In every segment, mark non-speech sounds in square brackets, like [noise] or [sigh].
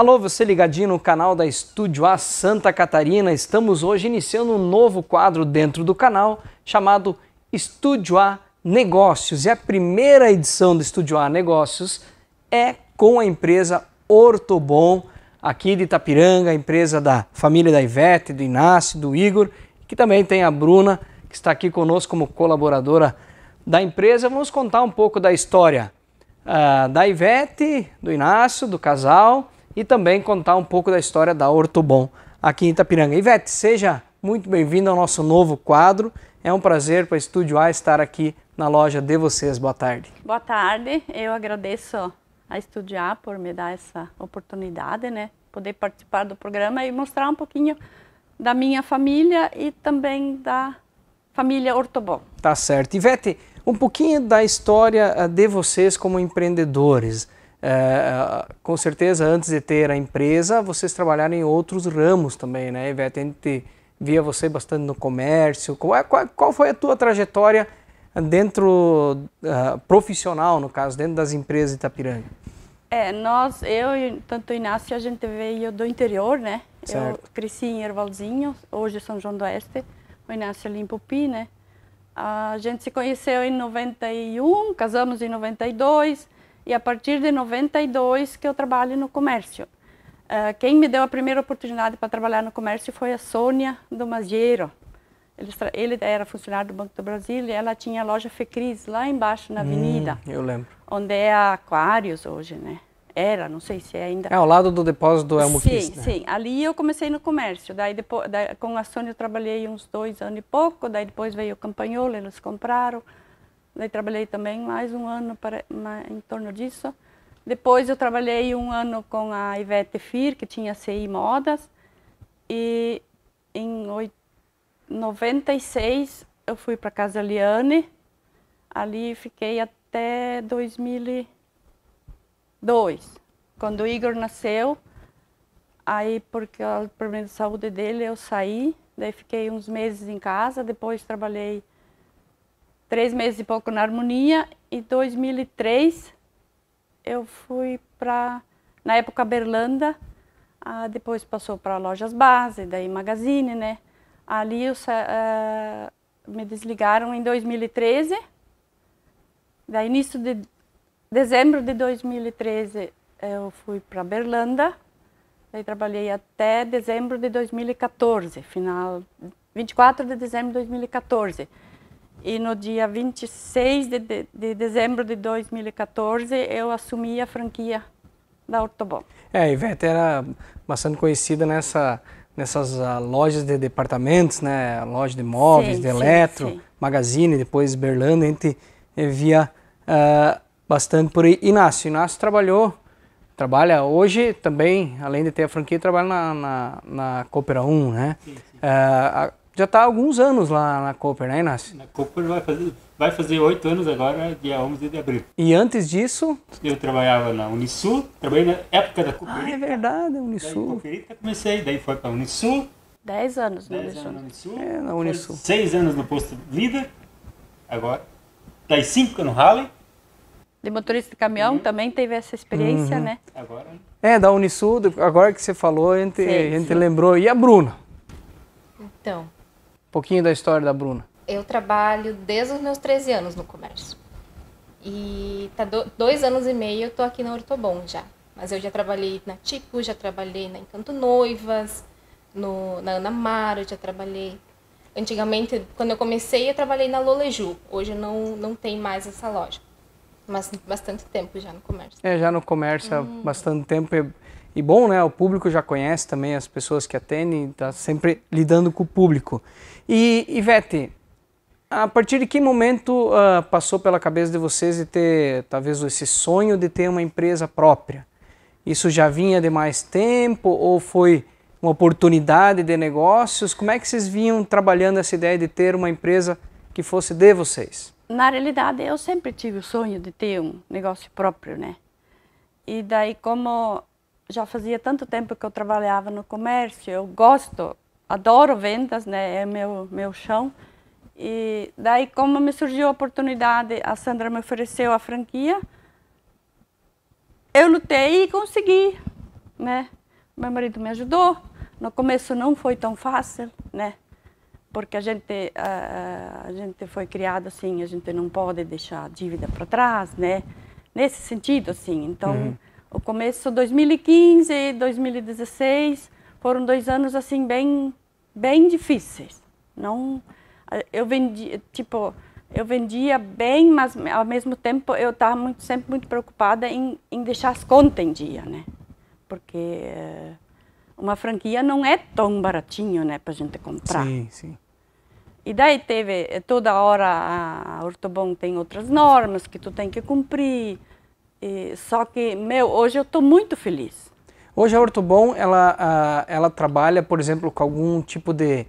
Alô, você ligadinho no canal da Estúdio A Santa Catarina. Estamos hoje iniciando um novo quadro dentro do canal chamado Estúdio A Negócios. E a primeira edição do Estúdio A Negócios é com a empresa Ortobon, aqui de Itapiranga, a empresa da família da Ivete, do Inácio, do Igor, que também tem a Bruna, que está aqui conosco como colaboradora da empresa. Vamos contar um pouco da história uh, da Ivete, do Inácio, do casal e também contar um pouco da história da Ortobon aqui em Itapiranga. Ivete, seja muito bem-vindo ao nosso novo quadro. É um prazer para a Estúdio A estar aqui na loja de vocês. Boa tarde. Boa tarde. Eu agradeço a Estúdio A por me dar essa oportunidade, né? Poder participar do programa e mostrar um pouquinho da minha família e também da família Ortobon. Tá certo. Ivete, um pouquinho da história eh, de vocês como empreendedores. É, é, com certeza, antes de ter a empresa, vocês trabalharam em outros ramos também, né, Ivete? A gente via você bastante no comércio. Qual, é, qual, qual foi a tua trajetória dentro uh, profissional, no caso, dentro das empresas de Itapiranga? É, nós, eu tanto o Inácio, a gente veio do interior, né? Certo. Eu cresci em Ervalzinho, hoje São João do Oeste, o Inácio ali em Pupi, né? A gente se conheceu em 91, casamos em 92, e a partir de 92 que eu trabalho no comércio. Uh, quem me deu a primeira oportunidade para trabalhar no comércio foi a Sônia do Maziero. Ele, ele, era funcionário do Banco do Brasil e ela tinha a loja Fecris lá embaixo na hum, avenida. Eu lembro. Onde é a Aquários hoje, né? Era, não sei se é ainda. É ao lado do depósito do Elmo Sim, né? sim. Ali eu comecei no comércio. Daí depois, daí, com a Sônia eu trabalhei uns dois anos e pouco. Daí depois veio o Campanholo, eles compraram. Daí trabalhei também mais um ano para, em torno disso. Depois eu trabalhei um ano com a Ivete Fir, que tinha CI Modas. E em 96 eu fui para Casa Liane. Ali fiquei até 2002, quando o Igor nasceu. Aí, porque o problema de saúde dele, eu saí. Daí fiquei uns meses em casa. Depois trabalhei três meses e pouco na harmonia e 2003 eu fui para na época Berlanda ah, depois passou para lojas base daí magazine né ali eu, ah, me desligaram em 2013 daí início de dezembro de 2013 eu fui para Berlanda daí trabalhei até dezembro de 2014 final 24 de dezembro de 2014 e no dia 26 de, de, de dezembro de 2014, eu assumi a franquia da Ortobon. É, a Ivete era bastante conhecida nessa, nessas uh, lojas de departamentos, né? Loja de móveis, sim, de eletro, sim, magazine, depois Berlândia, a gente via uh, bastante por aí. Inácio, Inácio trabalhou, trabalha hoje também, além de ter a franquia, trabalha na, na, na Coopera 1, né? Uh, a, já está há alguns anos lá na Cooper, né, Inácio? Na Cooper vai fazer vai fazer oito anos agora, dia 11 de abril. E antes disso? Eu trabalhava na Unisul, trabalhei na época da Cooper. Ah, é verdade, Unisul. Daí, comecei, daí foi para a Unisul. Dez anos na Dez Unisul. Anos na Unisul. É, na Unisul. Foi seis anos no posto líder, agora. Daí cinco no Rally. De motorista de caminhão uhum. também teve essa experiência, uhum. né? Agora. É, da Unisul, agora que você falou, a gente, sim, a gente lembrou. E a Bruna? Então, um pouquinho da história da Bruna. Eu trabalho desde os meus 13 anos no comércio. E tá do, dois anos e meio eu tô aqui na Ortobon já. Mas eu já trabalhei na Tico, já trabalhei na Encanto Noivas, no, na Ana Mara, eu já trabalhei. Antigamente, quando eu comecei, eu trabalhei na Loleju. Hoje não, não tem mais essa loja. Mas bastante tempo já no comércio. É, já no comércio hum. há bastante tempo. E bom, né? O público já conhece também as pessoas que atendem, está sempre lidando com o público. E Ivete, a partir de que momento uh, passou pela cabeça de vocês de ter talvez esse sonho de ter uma empresa própria? Isso já vinha de mais tempo ou foi uma oportunidade de negócios? Como é que vocês vinham trabalhando essa ideia de ter uma empresa que fosse de vocês? Na realidade, eu sempre tive o sonho de ter um negócio próprio, né? E daí, como já fazia tanto tempo que eu trabalhava no comércio, eu gosto, adoro vendas, né? É meu meu chão. E daí como me surgiu a oportunidade, a Sandra me ofereceu a franquia. Eu lutei e consegui, né? Meu marido me ajudou. No começo não foi tão fácil, né? Porque a gente a, a gente foi criado assim, a gente não pode deixar a dívida para trás, né? Nesse sentido assim. Então, uhum o começo 2015 e 2016 foram dois anos assim bem bem difíceis. Não eu vendi, tipo, eu vendia bem, mas ao mesmo tempo eu estava muito, sempre muito preocupada em, em deixar as contas em dia, né? Porque eh, uma franquia não é tão baratinho, né, para gente comprar. Sim, sim. E daí teve eh, toda hora a Ortobon tem outras normas que tu tem que cumprir. E, só que, meu, hoje eu estou muito feliz. Hoje a Ortobon, ela, ela trabalha, por exemplo, com algum tipo de,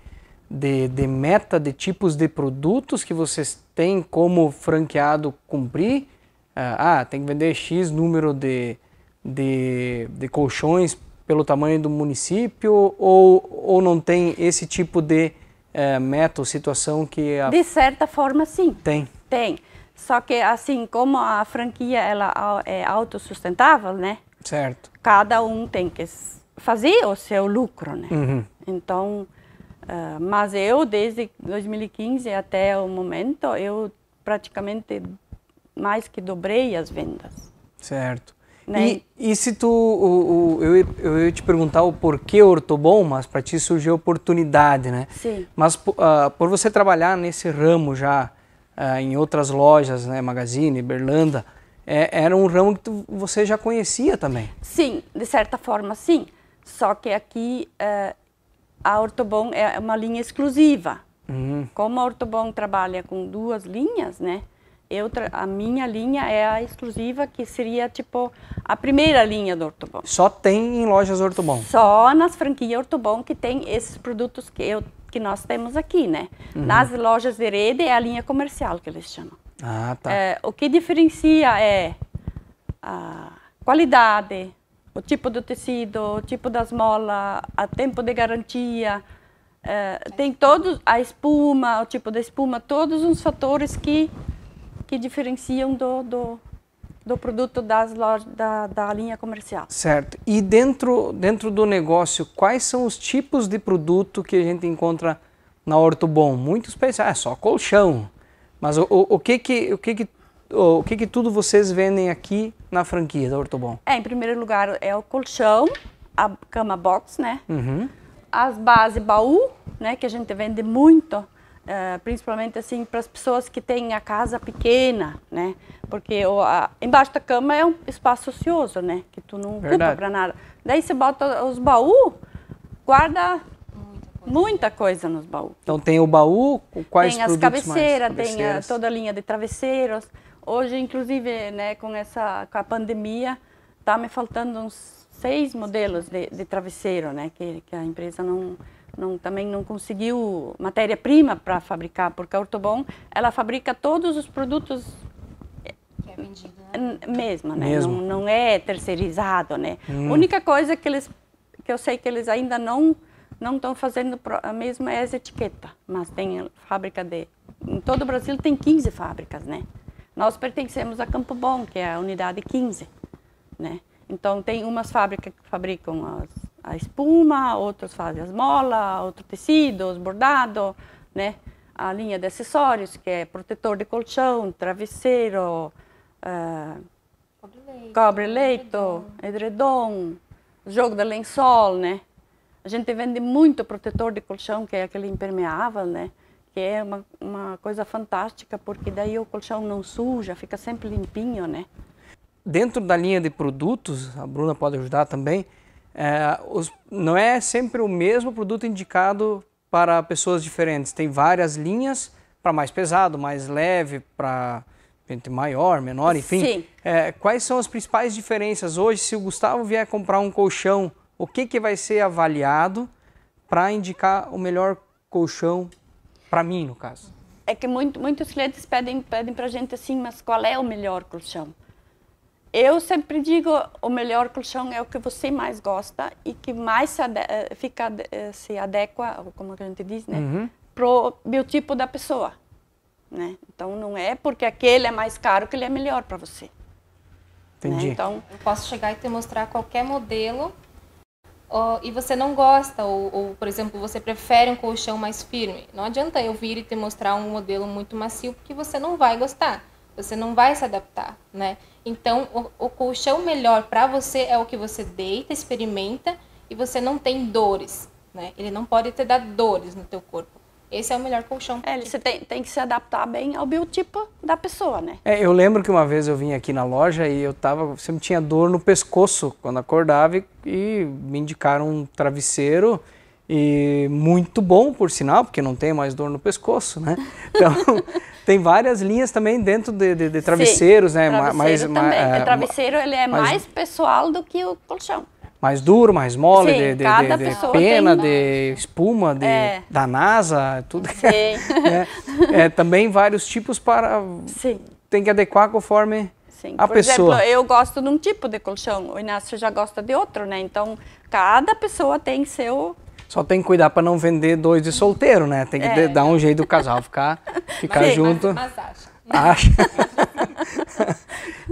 de, de meta, de tipos de produtos que vocês têm como franqueado cumprir? Ah, ah tem que vender X número de, de, de colchões pelo tamanho do município ou, ou não tem esse tipo de é, meta ou situação que... A... De certa forma, sim. Tem. Tem. Só que assim como a franquia ela é autossustentável, né? Certo. Cada um tem que fazer o seu lucro, né? Uhum. Então, uh, mas eu desde 2015 até o momento eu praticamente mais que dobrei as vendas. Certo. Né? E, e, se tu, o, o, eu, eu ia te perguntar o porquê ortobom, mas para ti surgiu oportunidade, né? Sim. Mas uh, por você trabalhar nesse ramo já ah, em outras lojas, né, Magazine, Berlanda, é, era um ramo que tu, você já conhecia também. Sim, de certa forma sim, só que aqui é, a Ortobon é uma linha exclusiva. Uhum. Como a Ortobon trabalha com duas linhas, né? Eu a minha linha é a exclusiva, que seria tipo a primeira linha do Ortobon. Só tem em lojas Ortobon? Só nas franquias Ortobon que tem esses produtos que eu que nós temos aqui, né? Uhum. Nas lojas de rede é a linha comercial que eles chamam. Ah, tá. É, o que diferencia é a qualidade, o tipo do tecido, o tipo das molas, o tempo de garantia, é, tem todos a espuma, o tipo da espuma, todos os fatores que que diferenciam do, do do produto das lojas, da, da linha comercial. Certo. E dentro, dentro do negócio, quais são os tipos de produto que a gente encontra na Hortobon? Muitos pensam, ah, é só colchão. Mas o, o, o, que, que, o, que, que, o que que tudo vocês vendem aqui na franquia da Hortobon? É, em primeiro lugar é o colchão, a cama box, né? Uhum. As bases baú, né, que a gente vende muito Uh, principalmente assim para as pessoas que têm a casa pequena, né? Porque o, a, embaixo da cama é um espaço ocioso, né? Que tu não Verdade. ocupa para nada. Daí você bota os baús, guarda muita coisa, muita coisa nos baús. Então tem o baú, quais tem as cabeceiras, mais? tem a, ah, toda a linha de travesseiros. Hoje, inclusive, né, com essa com a pandemia, tá me faltando uns seis modelos de, de travesseiro, né? Que, que a empresa não não, também não conseguiu matéria-prima para fabricar, porque a Ortobon ela fabrica todos os produtos que é vendido, né? mesma, né? Mesmo. Não, não, é terceirizado, né? Hum. A única coisa que eles que eu sei que eles ainda não não estão fazendo a mesma é as etiqueta, mas tem fábrica de em todo o Brasil tem 15 fábricas, né? Nós pertencemos a Campo Bom, que é a unidade 15, né? Então tem umas fábricas que fabricam as a espuma, outros fazem as molas, outros tecidos, bordado, né? A linha de acessórios, que é protetor de colchão, travesseiro, uh, cobre-leito, ah, edredom, jogo de lençol, né? A gente vende muito protetor de colchão, que é aquele impermeável, né? Que é uma, uma coisa fantástica, porque daí o colchão não suja, fica sempre limpinho, né? Dentro da linha de produtos, a Bruna pode ajudar também, é, os, não é sempre o mesmo produto indicado para pessoas diferentes. Tem várias linhas para mais pesado, mais leve, para maior, menor, enfim. É, quais são as principais diferenças hoje? Se o Gustavo vier comprar um colchão, o que, que vai ser avaliado para indicar o melhor colchão para mim, no caso? É que muito, muitos clientes pedem, pedem para a gente assim, mas qual é o melhor colchão? eu sempre digo, o melhor colchão é o que você mais gosta e que mais se, ade eh, fica, eh, se adequa, como a gente diz, né? Uhum. Pro biotipo da pessoa, né? Então, não é porque aquele é mais caro que ele é melhor para você. Entendi. Né? Então, eu posso chegar e te mostrar qualquer modelo e você não gosta, ou, ou, por exemplo, você prefere um colchão mais firme. Não adianta eu vir e te mostrar um modelo muito macio porque você não vai gostar, você não vai se adaptar, né? Então, o, o colchão é melhor para você é o que você deita, experimenta e você não tem dores, né? Ele não pode te dar dores no teu corpo. Esse é o melhor colchão. É, você tem, tem que se adaptar bem ao biotipo da pessoa, né? É, eu lembro que uma vez eu vim aqui na loja e eu tava, sempre tinha dor no pescoço quando acordava e, e me indicaram um travesseiro e muito bom, por sinal, porque não tem mais dor no pescoço, né? Então, [laughs] Tem várias linhas também dentro de, de, de travesseiros, Sim, né? Travesseiro mais, mais, é, é, travesseiro ele é mais, mais pessoal do que o colchão mais duro, mais mole, Sim, de, de, de, de pena, uma... de espuma, de, é. da NASA, tudo. É, Sim. [laughs] é, é, também vários tipos para. Sim. Tem que adequar conforme Sim. a Por pessoa. Exemplo, eu gosto de um tipo de colchão, o Inácio já gosta de outro, né? Então, cada pessoa tem seu só tem que cuidar para não vender dois de solteiro, né? Tem que é. dar um jeito do casal ficar, [laughs] ficar mas, junto. Mas, mas acha. acha.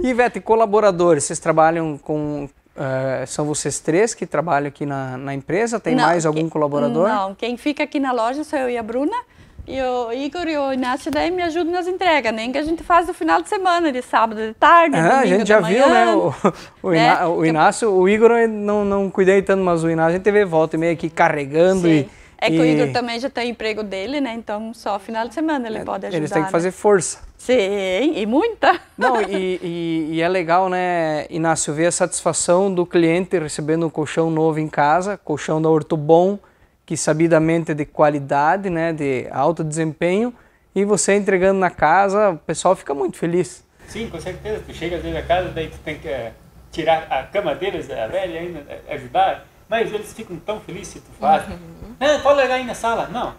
[laughs] Ivete, colaboradores, vocês trabalham com. Uh, são vocês três que trabalham aqui na, na empresa? Tem não, mais algum que, colaborador? Não, quem fica aqui na loja sou eu e a Bruna. E o Igor e o Inácio daí me ajudam nas entregas, nem né? que a gente faz no final de semana, de sábado de tarde, é, domingo, A gente já manhã, viu, né? O, [laughs] o, né? o Inácio, o Igor não, não cuidei tanto, mas o Inácio a gente teve volta e meio aqui carregando Sim. e... É que e... o Igor também já tem emprego dele, né? Então só final de semana ele é, pode ajudar. Eles têm que né? fazer força. Sim, e muita. [laughs] Não, e, e, e, é legal, né, Inácio, ver a satisfação do cliente recebendo um colchão novo em casa, colchão da Horto Bom, que sabidamente é de qualidade, né, de alto desempenho, e você entregando na casa, o pessoal fica muito feliz. Sim, com certeza. Tu chega às vezes casa, daí tu tem que é, tirar a cama deles, a velha ainda, eh, ajudar. Mas eles ficam tão felizes se tu faz. Uhum. Não, pode levar aí na sala. Não.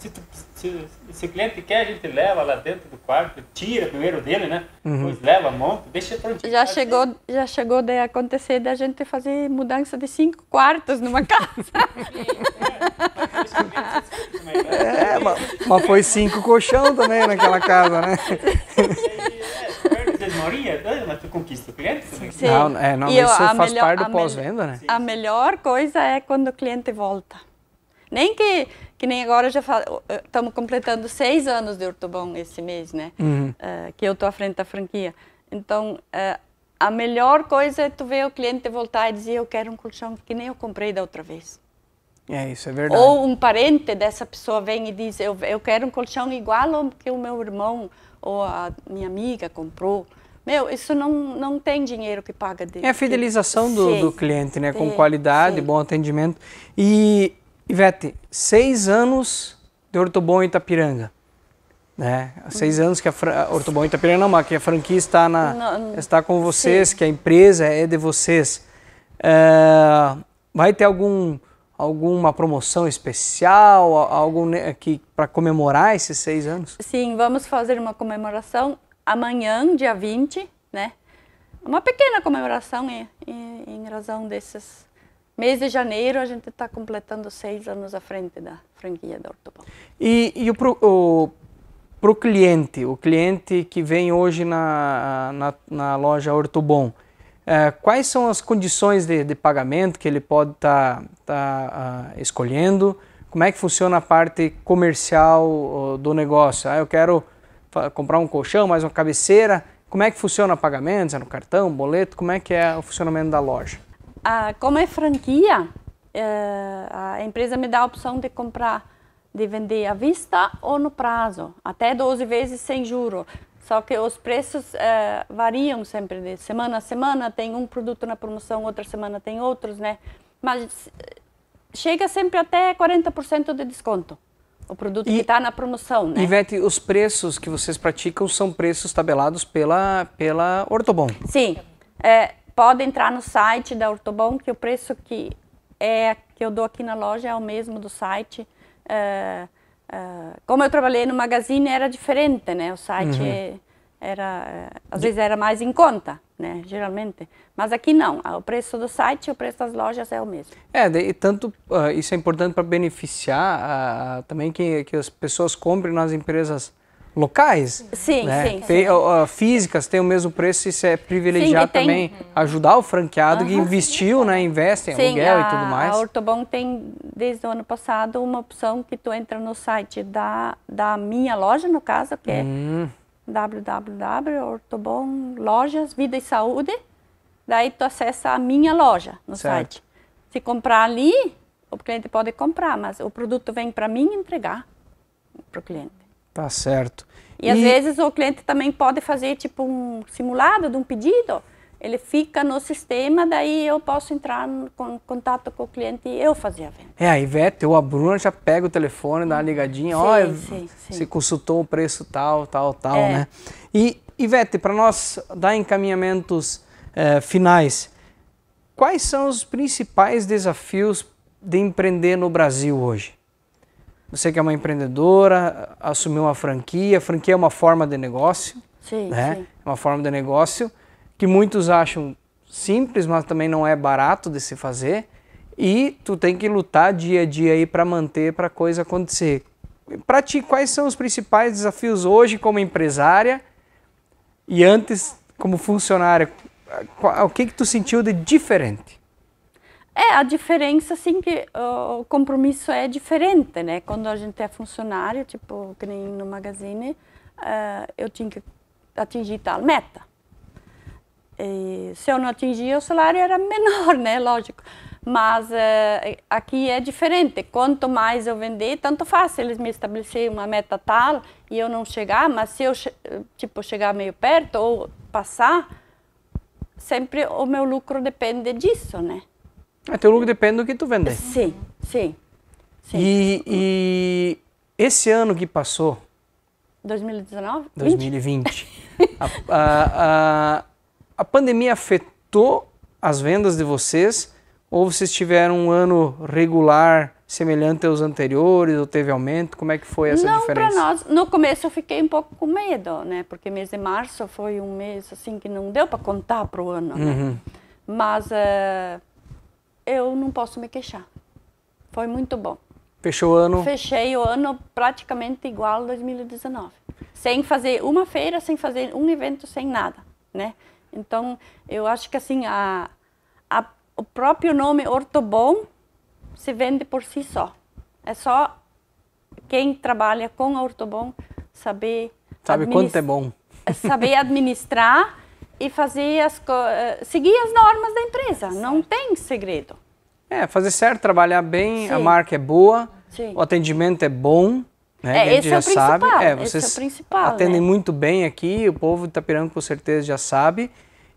Se tu, se, se o cliente quer, a gente leva lá dentro do quarto, tira primeiro dele, né? Uhum. Depois leva, monta, deixa prontinho. Já chegou, já chegou de acontecer da gente fazer mudança de cinco quartos numa [laughs] casa. é, mas, mas foi cinco colchão também naquela casa, né? Maria, mas tu conquista o cliente? Não, é, não, isso faz melhor, parte do pós-venda, né? A melhor coisa é quando o cliente volta. Nem que que nem agora já estamos eh, completando seis anos de Urtubão esse mês, né? Uhum. Uh, que eu estou à frente da franquia. Então, uh, a melhor coisa é tu ver o cliente voltar e dizer eu quero um colchão que nem eu comprei da outra vez. É, isso é verdade. Ou um parente dessa pessoa vem e diz eu, eu quero um colchão igual ao que o meu irmão ou a minha amiga comprou. Meu, isso não, não tem dinheiro que paga dele. É a fidelização do, do cliente, né? Com qualidade, Sim. bom atendimento. E Ivete, seis anos de Ortobon e Itapiranga. Né? seis uhum. anos que a, a Ortobon Itapiranga não, mas que a franquia está, na, está com vocês, Sim. que a empresa é de vocês. É, vai ter algum, alguma promoção especial, algo que para comemorar esses seis anos? Sim, vamos fazer uma comemoração amanhã, dia 20, né? Uma pequena comemoração em, em, em razão desses mês de janeiro a gente está completando seis anos à frente da franquia da Ortopão. E, e o, pro, o pro cliente, o cliente que vem hoje na, na, na loja Ortobom, é, eh, quais são as condições de, de pagamento que ele pode estar tá, tá, uh, escolhendo? Como é que funciona a parte comercial uh, do negócio? Ah, eu quero comprar um colchão, mais uma cabeceira. Como é que funciona o pagamento? É no cartão, boleto? Como é que é o funcionamento da loja? Ah, como é franquia, eh, a empresa me dá a opção de comprar, de vender à vista ou no prazo, até 12 vezes sem juro. Só que os preços eh, variam sempre, de semana a semana tem um produto na promoção, outra semana tem outros, né? Mas eh, chega sempre até 40% de desconto. O produto e, que está na promoção, né? Ivete, os preços que vocês praticam são preços tabelados pela, pela Ortobon. Sim. É, pode entrar no site da Ortobon, que o preço que, é, que eu dou aqui na loja é o mesmo do site. Uh, uh, como eu trabalhei no Magazine, era diferente, né? O site uhum. É, era, eh, às vezes era mais em conta, né? Geralmente. Mas aqui não. Ah, o preço do site e o preço das lojas é o mesmo. É, e tanto uh, isso é importante para beneficiar ah, também que, que as pessoas comprem nas empresas locais. Sim, né? sim, Tem, sim. Uh, físicas têm o mesmo preço, isso é privilegiar sim, tem... também, ajudar o franqueado uhum. que investiu, né? Investe em sim, aluguel a, e tudo mais. A Ortobon tem, desde o ano passado, uma opção que tu entra no site da, da minha loja, no caso, que é hum. é www.ortobon lojas, vida e saúde. Daí tu acessa a minha loja no certo. site. Se comprar ali, o cliente pode comprar, mas o produto vem para mim entregar para o cliente. Tá certo. E, e, às vezes o cliente também pode fazer tipo um simulado de um pedido. Ele fica no sistema, daí eu posso entrar em contato com o cliente e eu fazer a venda. É, a Ivete ou a Bruna já pega o telefone, dá uma ligadinha, ó, você se consultou o preço tal, tal, tal, é. né? E Ivete, para nós dar encaminhamentos eh, finais, quais são os principais desafios de empreender no Brasil hoje? Você que é uma empreendedora, assumiu uma franquia. Franquia é uma forma de negócio. Sim, né? Sim. É uma forma de negócio que muitos acham simples, mas também não é barato de se fazer. E tu tem que lutar dia a dia aí para manter, para coisa acontecer. Para ti, quais são os principais desafios hoje como empresária e antes como funcionária? O que que tu sentiu de diferente? É, a diferença, assim, que o compromisso é diferente, né? Quando a gente é funcionário, tipo, que nem no Magazine, uh, eu tinha que atingir tal meta. E se eu não atingia, o salário era menor, né? Lógico. Mas uh, aqui é diferente. Quanto mais eu vender, tanto faz. Eles me estabeleceram uma meta tal e eu não chegar, mas se eu tipo chegar meio perto ou passar, sempre o meu lucro depende disso, né? É, teu lucro depende do que tu vender. Sim, sim. sim. E, e esse ano que passou... 2019? 2020. a, a, a, a pandemia afetou as vendas de vocês ou vocês tiveram um ano regular semelhante aos anteriores ou teve aumento? Como é que foi essa Não, diferença? Não, para nós, no começo eu fiquei um pouco com medo, né? Porque mês de março foi um mês assim que não deu para contar pro ano, né? uhum. né? Mas uh, eu não posso me queixar. Foi muito bom. Fechou o ano? Fechei o ano praticamente igual a 2019. Sem fazer uma feira, sem fazer um evento, sem nada, né? Então, eu acho que assim, a, a, o próprio nome Ortobon se vende por si só. É só quem trabalha com a Ortobon saber... Sabe quanto é bom. Saber administrar [laughs] e fazia as eh, seguir as normas da empresa. Não tem segredo. É, fazer certo, trabalhar bem, Sim. a marca é boa, Sim. o atendimento é bom. Né? É, a gente esse já é sabe. principal. É, vocês esse é o principal. Atendem né? muito bem aqui, o povo de tá Itapiranga com certeza já sabe.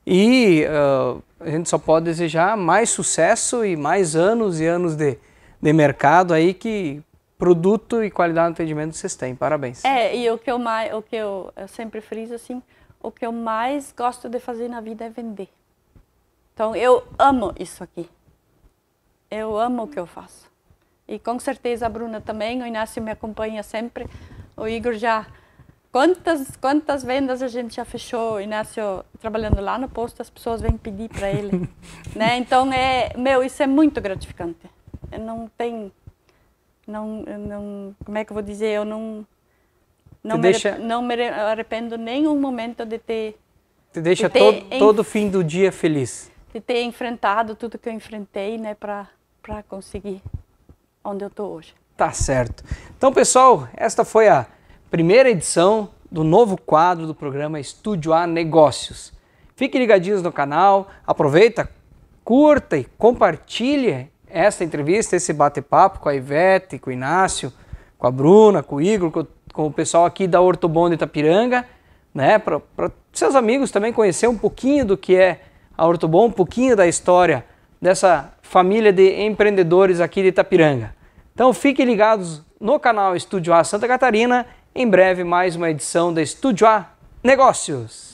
E uh, a gente só pode desejar mais sucesso e mais anos e anos de, de mercado aí que produto e qualidade de atendimento vocês têm. Parabéns. É, e o que eu, o que eu, eu sempre friso assim, o que eu mais gosto de fazer na vida é vender. Então eu amo isso aqui. Eu amo o que eu faço. E com certeza a Bruna também, o Inácio me acompanha sempre. O Igor já quantas quantas vendas a gente já fechou, o Inácio trabalhando lá no posto, as pessoas vêm pedir para ele, [laughs] né? Então é, meu, isso é muito gratificante. Eu não tem não não, como é que eu vou dizer, eu não não, me, deixa... não me arrependo nenhum momento de ter. Te deixa de ter todo, todo fim do dia feliz. De ter enfrentado tudo que eu enfrentei, né, para conseguir onde eu estou hoje. Tá certo. Então, pessoal, esta foi a primeira edição do novo quadro do programa Estúdio A Negócios. Fiquem ligadinhos no canal, aproveita, curta e compartilha essa entrevista, esse bate-papo com a Ivete, com o Inácio, com a Bruna, com o Igor, com com o pessoal aqui da Ortobon de Itapiranga, né? Para seus amigos também conhecer um pouquinho do que é a Ortobon, um pouquinho da história dessa família de empreendedores aqui de Itapiranga. Então fiquem ligados no canal Estúdio A Santa Catarina. Em breve, mais uma edição da Estúdio A Negócios.